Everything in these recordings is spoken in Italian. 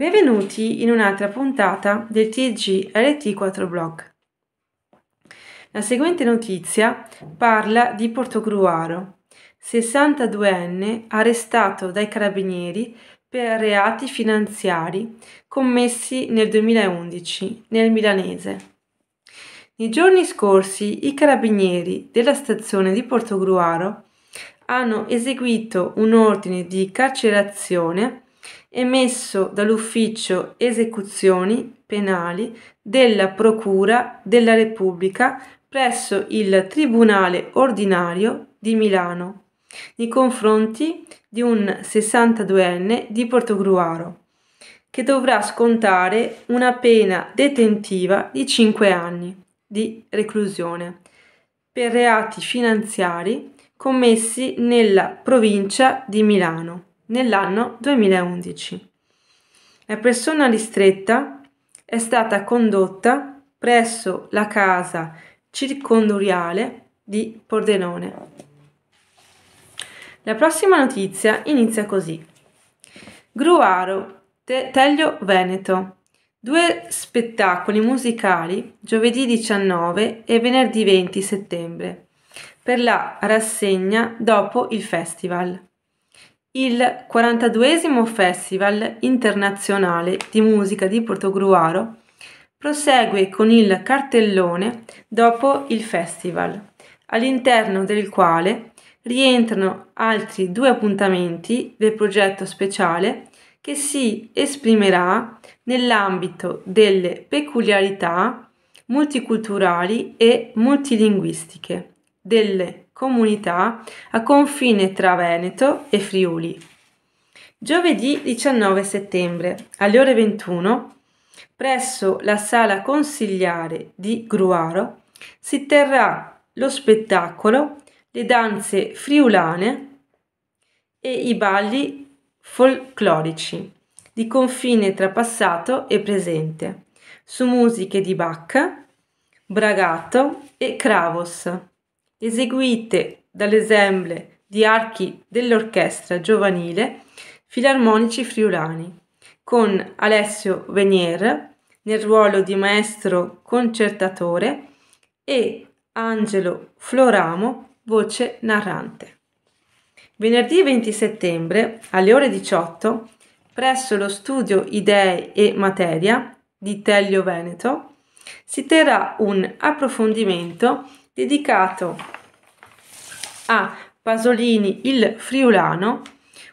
Benvenuti in un'altra puntata del TG RT4 Blog. La seguente notizia parla di Portogruaro, 62enne arrestato dai carabinieri per reati finanziari commessi nel 2011 nel milanese. Nei giorni scorsi i carabinieri della stazione di Portogruaro hanno eseguito un ordine di carcerazione emesso dall'Ufficio Esecuzioni Penali della Procura della Repubblica presso il Tribunale Ordinario di Milano nei confronti di un 62enne di Portogruaro che dovrà scontare una pena detentiva di 5 anni di reclusione per reati finanziari commessi nella provincia di Milano nell'anno 2011. La persona ristretta è stata condotta presso la casa circonduriale di Pordenone. La prossima notizia inizia così. Gruaro, te- Teglio Veneto. Due spettacoli musicali giovedì 19 e venerdì 20 settembre per la rassegna dopo il festival il 42 Festival internazionale di musica di Portogruaro prosegue con il cartellone dopo il festival, all'interno del quale rientrano altri due appuntamenti del progetto speciale che si esprimerà nell'ambito delle peculiarità multiculturali e multilinguistiche delle comunità a confine tra Veneto e Friuli. Giovedì 19 settembre alle ore 21 presso la sala consigliare di Gruaro si terrà lo spettacolo Le danze friulane e i balli folclorici di confine tra passato e presente su musiche di Bach, Bragato e Kravos eseguite dall'ensemble di archi dell'Orchestra Giovanile Filarmonici Friulani, con Alessio Venier nel ruolo di maestro concertatore e Angelo Floramo, voce narrante. Venerdì 20 settembre, alle ore 18, presso lo studio Idee e Materia di Tellio Veneto, si terrà un approfondimento dedicato a Pasolini il Friulano,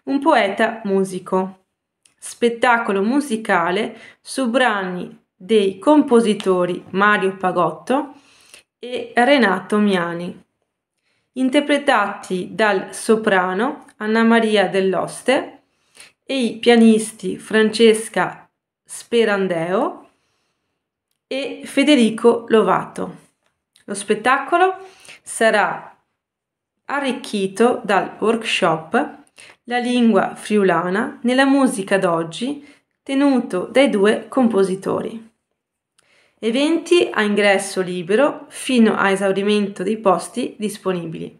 un poeta musico. Spettacolo musicale su brani dei compositori Mario Pagotto e Renato Miani, interpretati dal soprano Anna Maria dell'Oste e i pianisti Francesca Sperandeo e Federico Lovato. Lo spettacolo sarà arricchito dal workshop La lingua friulana nella musica d'oggi tenuto dai due compositori. Eventi a ingresso libero fino a esaurimento dei posti disponibili.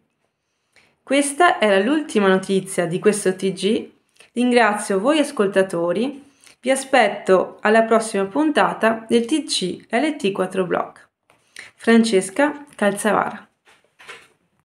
Questa era l'ultima notizia di questo TG. Ringrazio voi ascoltatori. Vi aspetto alla prossima puntata del TG LT4 Block. Francesca Calzavara.